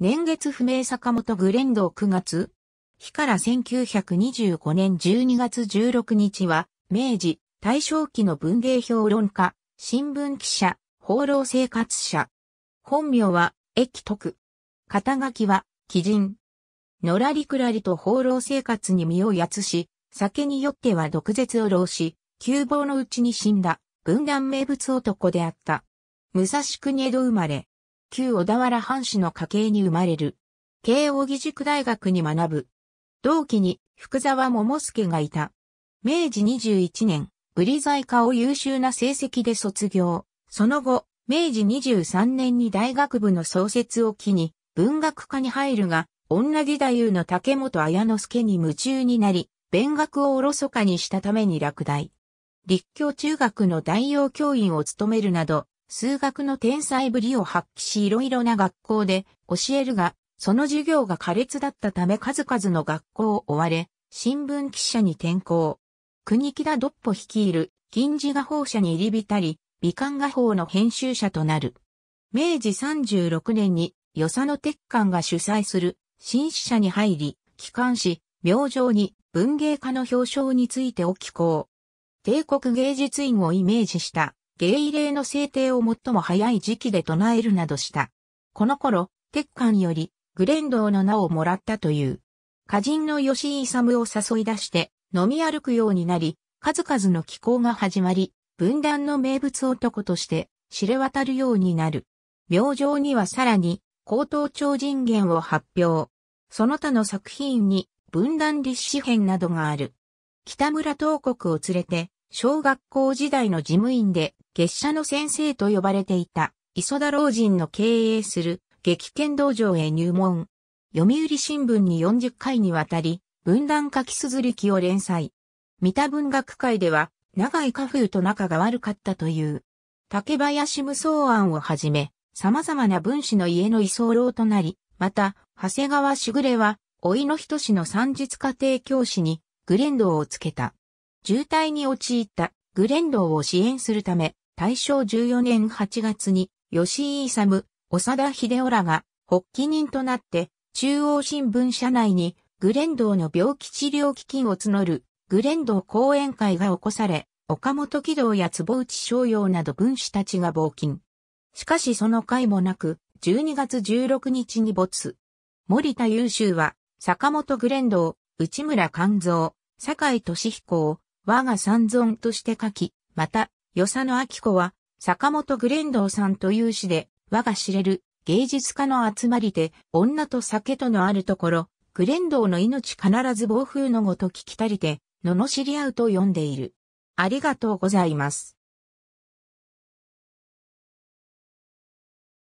年月不明坂本グレンド9月。日から1925年12月16日は、明治、大正期の文芸評論家、新聞記者、放浪生活者。本名は、駅徳。肩書きは、鬼人。のらりくらりと放浪生活に身をやつし、酒によっては毒舌を浪し、窮乏のうちに死んだ、文壇名物男であった。武蔵国江戸生まれ。旧小田原藩士の家系に生まれる。慶應義塾大学に学ぶ。同期に福沢桃介がいた。明治21年、ブリザ科を優秀な成績で卒業。その後、明治23年に大学部の創設を機に、文学科に入るが、女木太夫の竹本綾之助に夢中になり、勉学をおろそかにしたために落第。立教中学の代用教員を務めるなど、数学の天才ぶりを発揮し色々な学校で教えるが、その授業が苛烈だったため数々の学校を追われ、新聞記者に転校。国木田ドッポ率いる金字画報社に入り浸り、美観画報の編集者となる。明治36年に与謝野鉄管が主催する新死者に入り、帰還し、明星に文芸家の表彰についてをこう。帝国芸術院をイメージしたゲイ礼の制定を最も早い時期で唱えるなどした。この頃、鉄管よりグレンドーの名をもらったという。歌人の吉井勇を誘い出して飲み歩くようになり、数々の気候が始まり、分断の名物男として知れ渡るようになる。明星にはさらに、高等超人言を発表。その他の作品に、分断立志編などがある。北村東国を連れて、小学校時代の事務員で月謝の先生と呼ばれていた磯田老人の経営する激剣道場へ入門。読売新聞に40回にわたり、分断書き綴り記を連載。三田文学会では、長井家風と仲が悪かったという。竹林無双案をはじめ、様々な分子の家の居候となり、また、長谷川しぐれは、老いの人氏の三日。家庭教師に、グレンドをつけた。渋滞に陥ったグレンドを支援するため、大正14年8月に、吉井勇、長田秀夫らが、発起人となって、中央新聞社内に、グレンドーの病気治療基金を募る、グレンドー講演会が起こされ、岡本喜道や坪内商用など文士たちが冒金。しかしその会もなく、12月16日に没。森田優秀は、坂本グレンドー、内村勘蔵、坂井俊彦を、我が三存として書き、また、与謝野明子は、坂本グレンドーさんという詩で、我が知れる芸術家の集まりで、女と酒とのあるところ、グレンドーの命必ず暴風のごと聞きたりて、罵り合うと読んでいる。ありがとうございます。